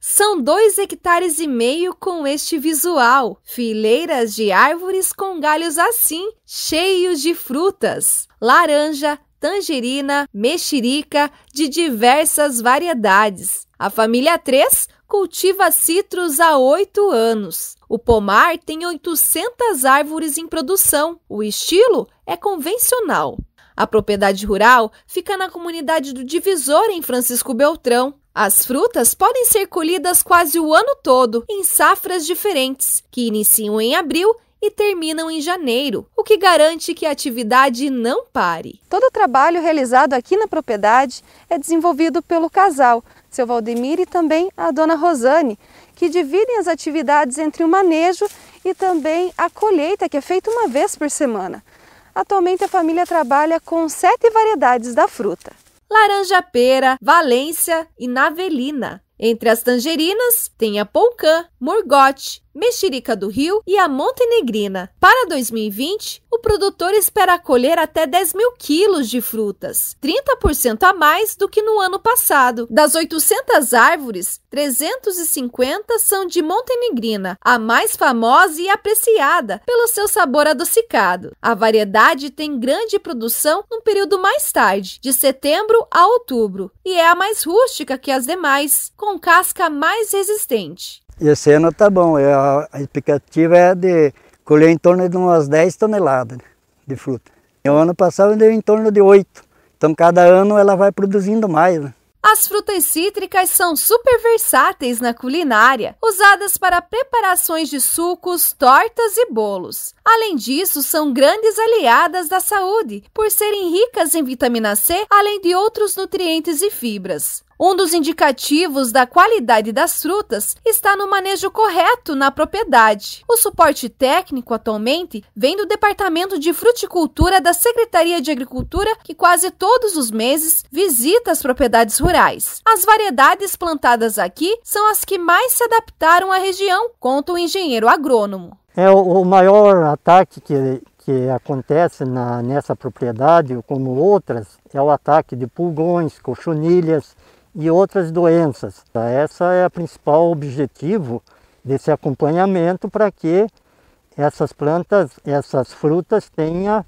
São dois hectares e meio com este visual, fileiras de árvores com galhos assim, cheios de frutas, laranja, tangerina, mexerica de diversas variedades. A família 3 cultiva citros há oito anos. O pomar tem 800 árvores em produção. O estilo é convencional. A propriedade rural fica na comunidade do Divisor, em Francisco Beltrão. As frutas podem ser colhidas quase o ano todo, em safras diferentes, que iniciam em abril e terminam em janeiro, o que garante que a atividade não pare. Todo o trabalho realizado aqui na propriedade é desenvolvido pelo casal, seu Valdemir e também a dona Rosane, que dividem as atividades entre o manejo e também a colheita, que é feita uma vez por semana. Atualmente a família trabalha com sete variedades da fruta laranja Laranjapera, Valência e Navelina. Entre as tangerinas tem a polcã, murgote, Mexerica do Rio e a Montenegrina. Para 2020, o produtor espera colher até 10 mil quilos de frutas, 30% a mais do que no ano passado. Das 800 árvores, 350 são de Montenegrina, a mais famosa e apreciada pelo seu sabor adocicado. A variedade tem grande produção no período mais tarde, de setembro a outubro, e é a mais rústica que as demais, com casca mais resistente. Esse ano tá bom, é a expectativa é de colher em torno de umas 10 toneladas né, de fruta. E o ano passado deu em torno de 8, então cada ano ela vai produzindo mais. Né? As frutas cítricas são super versáteis na culinária, usadas para preparações de sucos, tortas e bolos. Além disso, são grandes aliadas da saúde, por serem ricas em vitamina C, além de outros nutrientes e fibras. Um dos indicativos da qualidade das frutas está no manejo correto na propriedade. O suporte técnico atualmente vem do Departamento de Fruticultura da Secretaria de Agricultura, que quase todos os meses visita as propriedades rurais. As variedades plantadas aqui são as que mais se adaptaram à região, conta o engenheiro agrônomo. É o maior ataque que, que acontece na, nessa propriedade, como outras, é o ataque de pulgões, cochonilhas, e outras doenças. Tá? Essa é a principal objetivo desse acompanhamento para que essas plantas, essas frutas tenha,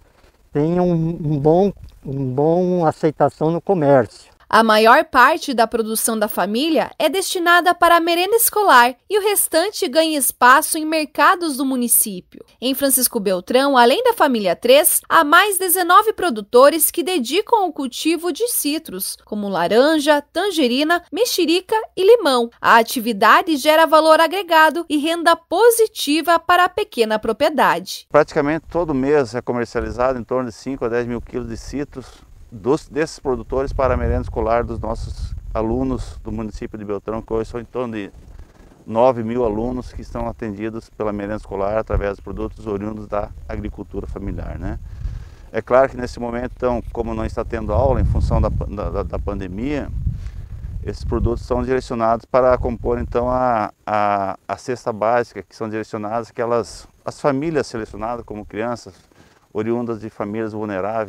tenham um bom, um bom aceitação no comércio. A maior parte da produção da família é destinada para a merenda escolar e o restante ganha espaço em mercados do município. Em Francisco Beltrão, além da família 3, há mais 19 produtores que dedicam ao cultivo de citros, como laranja, tangerina, mexerica e limão. A atividade gera valor agregado e renda positiva para a pequena propriedade. Praticamente todo mês é comercializado em torno de 5 a 10 mil quilos de citros dos, desses produtores para a merenda escolar dos nossos alunos do município de Beltrão, que hoje são em torno de 9 mil alunos que estão atendidos pela merenda escolar através de produtos oriundos da agricultura familiar. Né? É claro que nesse momento, então, como não está tendo aula em função da, da, da pandemia, esses produtos são direcionados para compor então a, a, a cesta básica, que são direcionadas aquelas as famílias selecionadas como crianças oriundas de famílias vulneráveis.